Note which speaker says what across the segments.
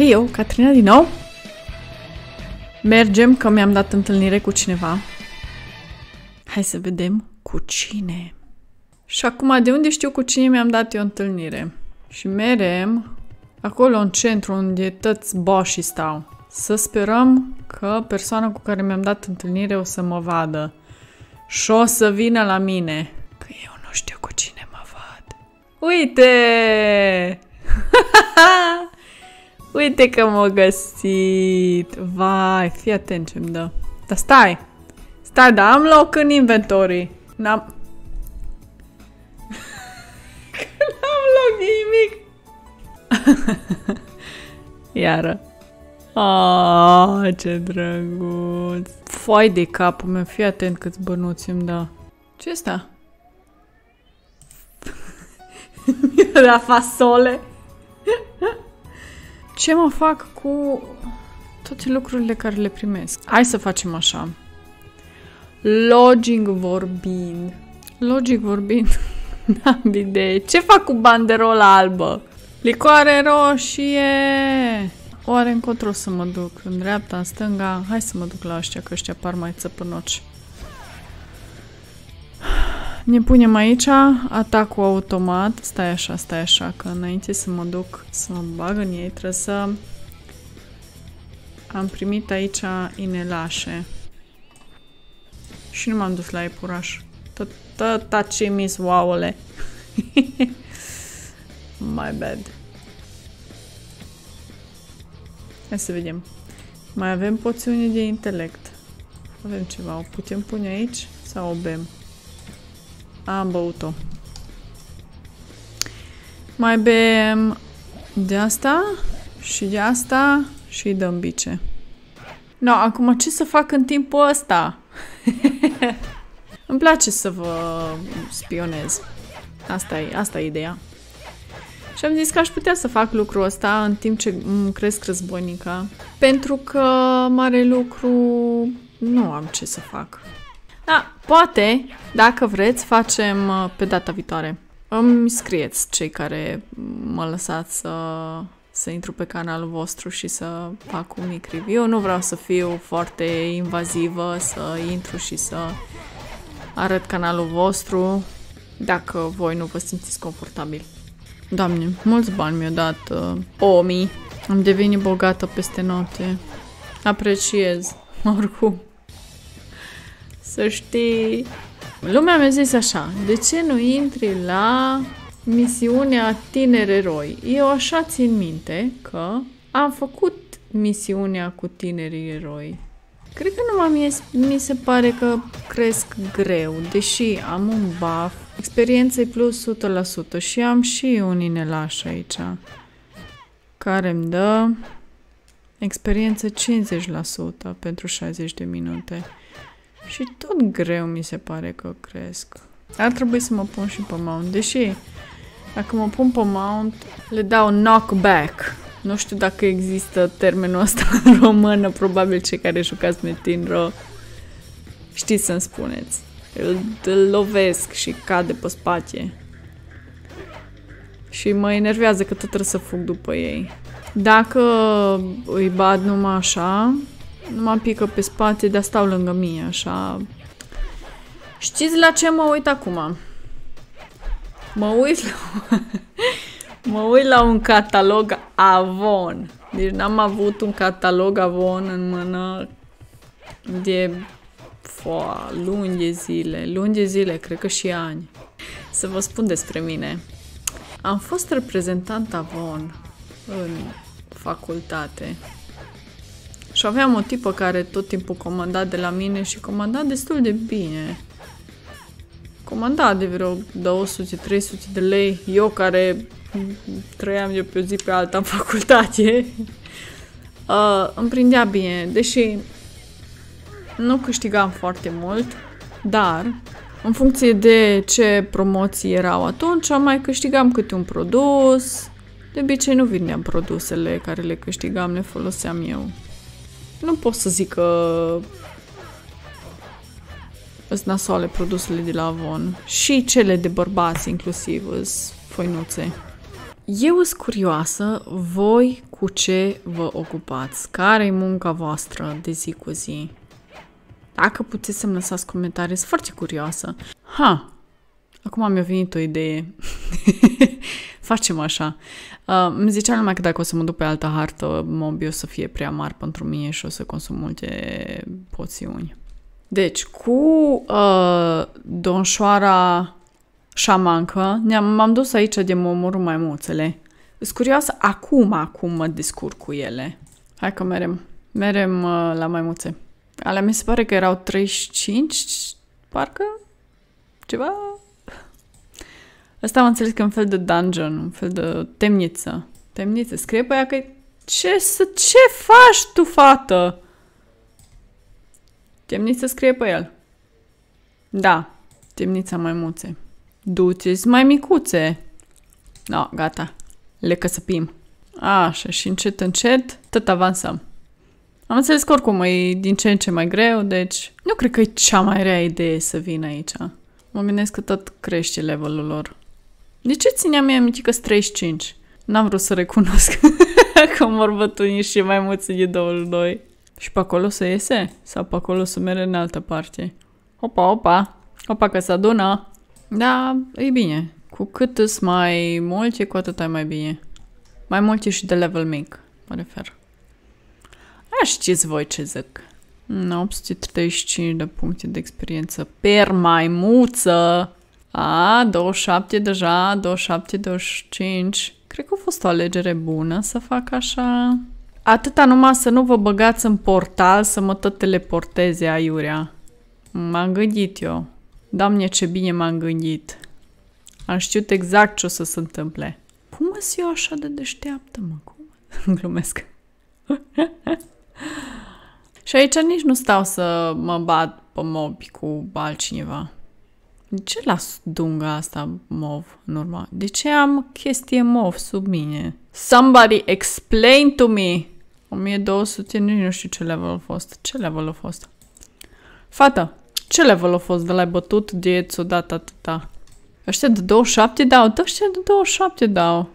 Speaker 1: Hei eu, Catrina din nou? Mergem că mi-am dat întâlnire cu cineva. Hai să vedem cu cine. Și acum de unde știu cu cine mi-am dat eu întâlnire? Și merem acolo în centru unde toți boșii stau. Să sperăm că persoana cu care mi-am dat întâlnire o să mă vadă. Și o să vină la mine. Că eu nu știu cu cine mă văd. Uite! Uite că m-a găsit! Vai, fii atent ce-mi dă. Dar stai! Stai, dar am loc în inventory. N-am... n-am loc nimic! Iară. Ah, ce drăguț! Foai de capul meu, fii atent câți bănuți îmi dă. ce Mi-a la fasole! Ce mă fac cu toate lucrurile care le primesc? Hai să facem așa. Logic vorbind. Logic vorbind. N-am idee. Ce fac cu banderola albă? Licoare roșie! Oare încotro să mă duc? În dreapta, în stânga? Hai să mă duc la ăștia, că ăștia par mai țăpânoci. Ne punem aici atacul automat. Stai așa, stai așa, că înainte să mă duc să mă bag în ei, trebuie să... Am primit aici inelașe. Și nu m-am dus la epuraș. Tata ce mis wow-ole! My bad. Hai să vedem. Mai avem poțiune de intelect. Avem ceva. O putem pune aici sau o bem? Am băut-o. Mai bem de asta și de asta și dăm bice. No, acum ce să fac în timpul ăsta? Îmi place să vă spionez. Asta e, asta e ideea. Și am zis că aș putea să fac lucrul ăsta în timp ce cresc războinica. Pentru că mare lucru nu am ce să fac. Da, poate, dacă vreți, facem uh, pe data viitoare. Îmi scrieți cei care mă lăsați să, să intru pe canalul vostru și să fac un mic review. Nu vreau să fiu foarte invazivă, să intru și să arăt canalul vostru dacă voi nu vă simțiți confortabil. Doamne, mulți bani mi-au dat uh, omii. Am devenit bogată peste noapte. Apreciez, oricum. Să știi... Lumea mi-a zis așa, de ce nu intri la misiunea Tineri Eroi? Eu așa țin minte că am făcut misiunea cu tinerii eroi. Cred că numai mie, mi se pare că cresc greu, deși am un buff, experienței plus 100% și am și un inelaș aici, care îmi dă experiență 50% pentru 60 de minute. Și tot greu mi se pare că cresc. Ar trebui să mă pun și pe mount, deși dacă mă pun pe mount, le dau knockback. Nu știu dacă există termenul ăsta în română, probabil cei care jucați Metinro știți să-mi spuneți. Îl, îl lovesc și cade pe spate. Și mă enervează că tot trebuie să fug după ei. Dacă îi bat numai așa, nu mă pică pe spate, dar stau lângă mine, așa. Știți la ce mă uit acum? Mă uit la... mă uit la un catalog Avon. Deci n-am avut un catalog Avon în mână de foa, luni de zile, luni de zile, cred că și ani. Să vă spun despre mine. Am fost reprezentant Avon în facultate și aveam o tipă care tot timpul comanda de la mine și comanda destul de bine. Comanda de vreo 200-300 de lei. Eu care trăiam eu pe o zi pe alta în facultate, uh, îmi prindea bine. Deși nu câștigam foarte mult, dar în funcție de ce promoții erau atunci, mai câștigam câte un produs. De obicei nu vindeam produsele care le câștigam, le foloseam eu nu pot să zic că sunt nasoale produsele de la Avon. Și cele de bărbați inclusiv sunt foinuțe. Eu sunt curioasă, voi cu ce vă ocupați? care e munca voastră de zi cu zi? Dacă puteți să-mi lăsați comentarii, sunt foarte curioasă. Ha! Acum mi-a venit o idee. facem așa. Uh, îmi zicea numai că dacă o să mă duc pe altă hartă, mobi o să fie prea mari pentru mine și o să consum multe poțiuni. Deci, cu uh, donșoara șamancă, ne-am, m-am dus aici de mă omorul mulțele. Sunt curioasă acum acum mă descurc cu ele. Hai că merem. Merem uh, la multe. Alea mi se pare că erau 35, parcă? Ceva? Asta am înțeles că e un fel de dungeon, un fel de temniță. Temniță. Scrie pe ea că ce să... Ce faci tu, fată? Temniță scrie pe el. Da. Temnița maimuțe. du te mai micuțe. No, gata. Le căsăpim. Așa, și încet, încet, tot avansăm. Am înțeles că oricum e din ce în ce mai greu, deci nu cred că e cea mai rea idee să vin aici. Mă gândesc că tot crește levelul lor. De ce țineam mie aminte că 35? N-am vrut să recunosc că mor bătunii și mai mulți de 22. Și pe acolo să iese? Sau pe acolo să mere în altă parte? Opa, opa! Opa că se adună! Da, e bine. Cu cât îs mai multe cu atât ai mai bine. Mai multe și de level mic, mă refer. A, știți voi ce zic. 935 de puncte de experiență per mai muță. A, 27 deja, 27, 25. Cred că a fost o alegere bună să fac așa. Atâta numai să nu vă băgați în portal să mă tot teleporteze aiurea. M-am gândit eu. Doamne, ce bine m-am gândit. Am știut exact ce o să se întâmple. Cum sunt eu așa de deșteaptă, mă? Cum? Glumesc. Și aici nici nu stau să mă bat pe mobi cu altcineva ce las dunga asta mov în urmă? De ce am chestie mov sub mine? Somebody explain to me! 1200, nici nu știu ce level a fost. Ce level a fost? Fata, ce level a fost de la bătut de ți-o dat atâta? Ăștia de 27 dau? Da, ăștia de 27 dau.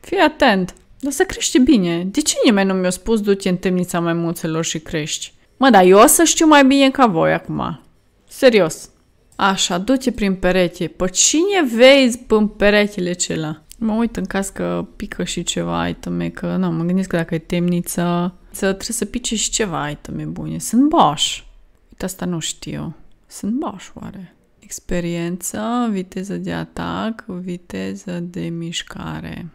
Speaker 1: Fii atent. Dar să crești bine. De ce nimeni nu mi-a spus du-te în temnița mulțelor și crești? Mă, dar eu o să știu mai bine ca voi acum. Serios. Așa, du-te prin perete. Pe cine vezi pe peretele cela? Mă uit în caz că pică și ceva iteme, că nu, mă gândesc că dacă e temniță, să trebuie să pice și ceva iteme bune. Sunt boș. Uite, asta nu știu. Sunt boș, oare? Experiență, viteză de atac, viteză de mișcare.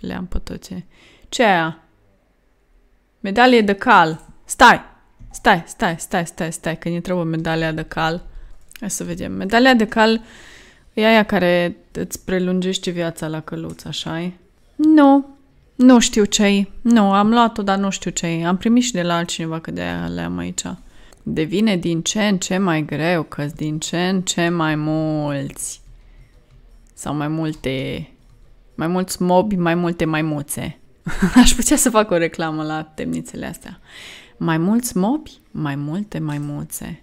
Speaker 1: Le-am pe toate. Ce aia? Medalie de cal. Stai! Stai, stai, stai, stai, stai, că ne trebuie medalia de cal. Hai să vedem. Medalia de cal e aia care îți prelungește viața la căluț, așa e? Nu. Nu știu ce -i. Nu, am luat-o, dar nu știu ce -i. Am primit și de la altcineva că de aia le-am aici. Devine din ce în ce mai greu, că din ce în ce mai mulți. Sau mai multe... Mai mulți mobi, mai multe maimuțe. Aș putea să fac o reclamă la temnițele astea. Mai mulți mobi, mai multe maimuțe.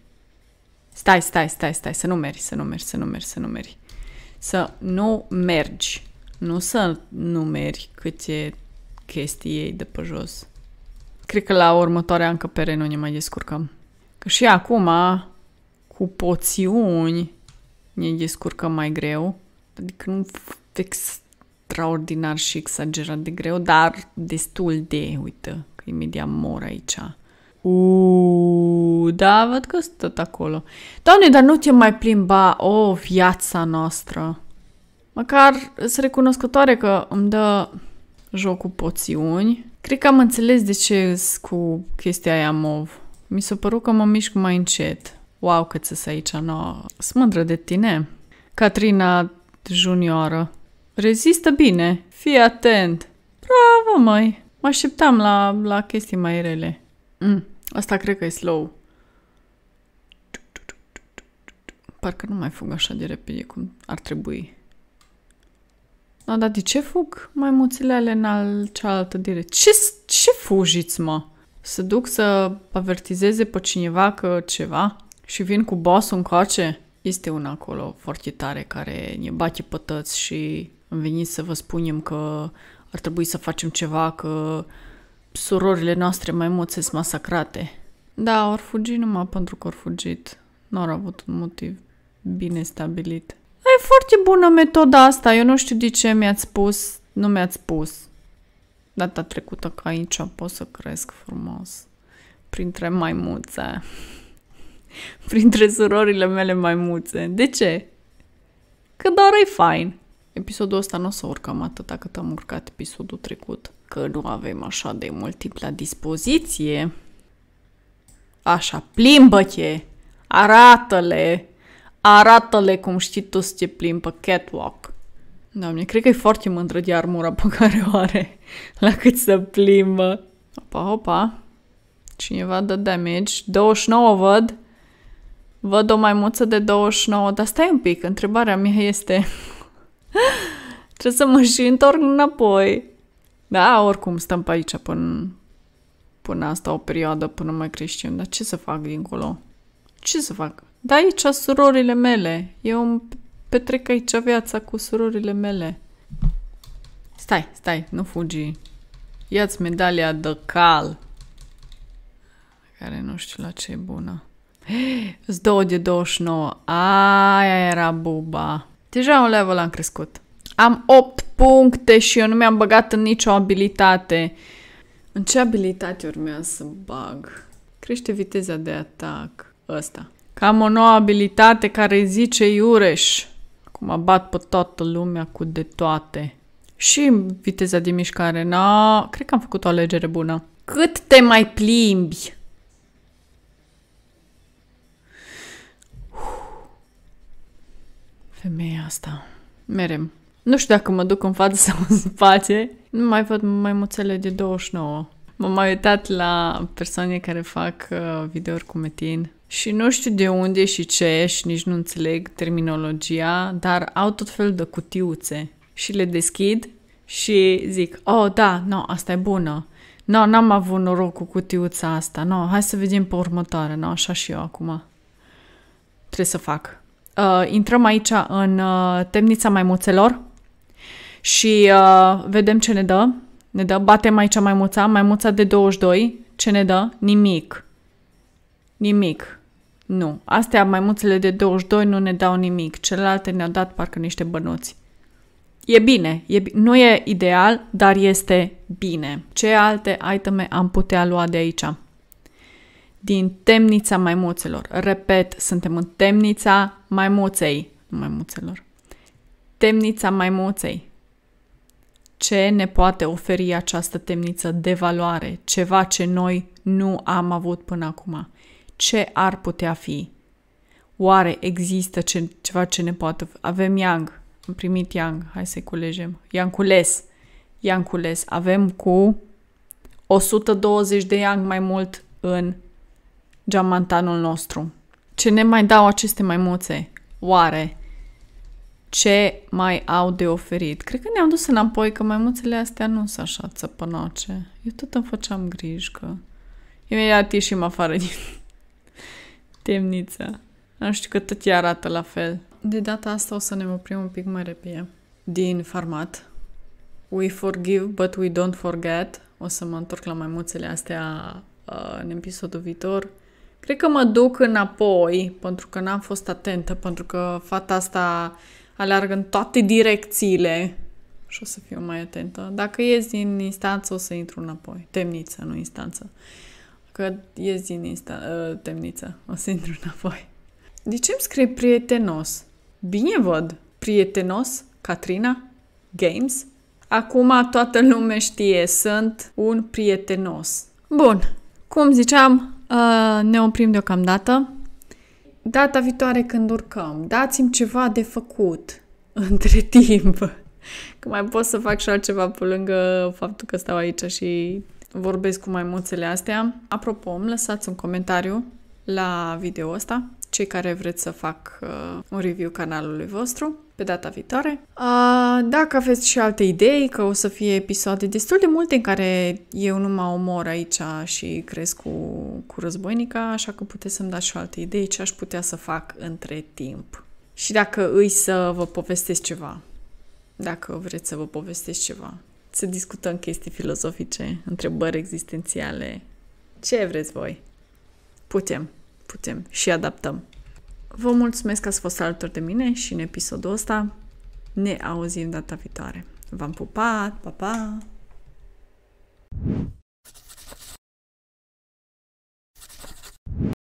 Speaker 1: Stai, stai, stai, stai, să nu mergi, să nu mergi, să nu mergi, să nu mergi. Să nu mergi. Nu să nu numeri câte chestii ei de pe jos. Cred că la următoarea încăpere nu ne mai descurcăm. Că și acum, cu poțiuni, ne descurcăm mai greu. Adică nu extraordinar și exagerat de greu, dar destul de, uite, că imediat mor aici. Uuu. Da, văd că sunt tot acolo. Doamne, dar nu te mai plimba, o, oh, viața noastră. Măcar sunt recunoscătoare că îmi dă jocul poțiuni. Cred că am înțeles de ce cu chestia aia mov. Mi s-a părut că mă mișc mai încet. Wow, cât să aici, no. Sunt mândră de tine. Catrina junioră. Rezistă bine, fii atent. Bravo, măi. Mă așteptam la, la chestii mai rele. Mm, asta cred că e slow. parcă nu mai fug așa de repede cum ar trebui. Da, dar de ce fug maimuțile ale în al cealaltă direcție? Ce, ce fugiți, mă? Să duc să avertizeze pe cineva că ceva și vin cu boss în coace? Este una acolo foarte tare care ne bate pătăți și am venit să vă spunem că ar trebui să facem ceva, că surorile noastre mai maimuțe sunt masacrate. Da, ori fugi numai pentru că ori fugit. N-au avut un motiv bine stabilit. E foarte bună metoda asta. Eu nu știu de ce mi-ați spus, nu mi-ați spus. Data trecută că aici pot să cresc frumos. Printre maimuțe. Printre surorile mele maimuțe. De ce? Că doar e fain. Episodul ăsta nu o să urcăm atâta cât am urcat episodul trecut. Că nu avem așa de mult timp la dispoziție. Așa, plimbă-te! Arată-le! Arată-le cum știi tu să te plimbi pe catwalk. Doamne, cred că e foarte mândră de armura pe care o are. La cât să plimbă. Opa, opa. Cineva dă damage. 29 văd. Văd o maimuță de 29. Dar stai un pic, întrebarea mea este... Trebuie să mă și întorc înapoi. Da, oricum stăm pe aici până, până asta o perioadă, până mai creștem. Dar ce să fac dincolo? ce să fac? Da, aici surorile mele. Eu îmi petrec aici viața cu surorile mele. Stai, stai, nu fugi. Ia-ți medalia de cal. Care nu știu la ce e bună. Îți două de 29. Aia era buba. Deja un level am crescut. Am 8 puncte și eu nu mi-am băgat în nicio abilitate. În ce abilitate urmează să bag? Crește viteza de atac ăsta. Cam o nouă abilitate care zice iureș. cum abat pe toată lumea cu de toate. Și viteza de mișcare. Na, cred că am făcut o alegere bună. Cât te mai plimbi? Femeia asta. Merem. Nu știu dacă mă duc în față sau în spate. Nu mai văd muțele de 29. M-am mai uitat la persoane care fac uh, videouri cu metin și nu știu de unde și ce și nici nu înțeleg terminologia, dar au tot fel de cutiuțe și le deschid și zic, oh, da, no, asta e bună. No, n-am avut noroc cu cutiuța asta. No, hai să vedem pe următoare. No, așa și eu acum. Trebuie să fac. Uh, intrăm aici în uh, temnița maimuțelor și uh, vedem ce ne dă. Ne dă, batem aici maimuța, maimuța de 22. Ce ne dă? Nimic. Nimic. Nu. Astea, maimuțele de 22, nu ne dau nimic. Celelalte ne-au dat parcă niște bănuți. E bine. E, nu e ideal, dar este bine. Ce alte iteme am putea lua de aici? Din temnița maimuțelor. Repet, suntem în temnița maimuței. Maimuțelor. Temnița maimuței ce ne poate oferi această temniță de valoare, ceva ce noi nu am avut până acum ce ar putea fi. Oare există ce, ceva ce ne poate... Avem Yang. Am primit Yang. Hai să-i culegem. Yang cules. Yang cules. Avem cu 120 de Yang mai mult în geamantanul nostru. Ce ne mai dau aceste maimuțe? Oare? Ce mai au de oferit? Cred că ne-am dus înapoi, că maimuțele astea nu sunt așa țăpănoace. Eu tot îmi făceam griji că... Imediat ieșim afară din temniță. Nu știu că tot ea arată la fel. De data asta o să ne oprim un pic mai repede. Din format. We forgive, but we don't forget. O să mă întorc la maimuțele astea uh, în episodul viitor. Cred că mă duc înapoi, pentru că n-am fost atentă, pentru că fata asta aleargă în toate direcțiile și o să fiu mai atentă. Dacă ies din instanță, o să intru înapoi. Temniță, nu instanță. Uh, că ies din insta, uh, temniță. O să intru înapoi. De ce îmi scrie prietenos? Bine văd. Prietenos? Catrina? Games? Acum toată lumea știe, sunt un prietenos. Bun, cum ziceam, uh, ne oprim deocamdată. Data viitoare când urcăm, dați-mi ceva de făcut între timp. Că mai pot să fac și altceva pe lângă faptul că stau aici și vorbesc cu maimuțele astea. Apropo, îmi lăsați un comentariu la video ăsta, cei care vreți să fac uh, un review canalului vostru pe data viitoare. Uh, dacă aveți și alte idei, că o să fie episoade destul de multe în care eu nu mă omor aici și cresc cu, cu războinica, așa că puteți să-mi dați și alte idei ce aș putea să fac între timp. Și dacă îi să vă povestesc ceva, dacă vreți să vă povestesc ceva să discutăm chestii filozofice, întrebări existențiale, ce vreți voi. Putem, putem și adaptăm. Vă mulțumesc că ați fost alături de mine și în episodul ăsta ne auzim data viitoare. V-am pupat, pa, pa!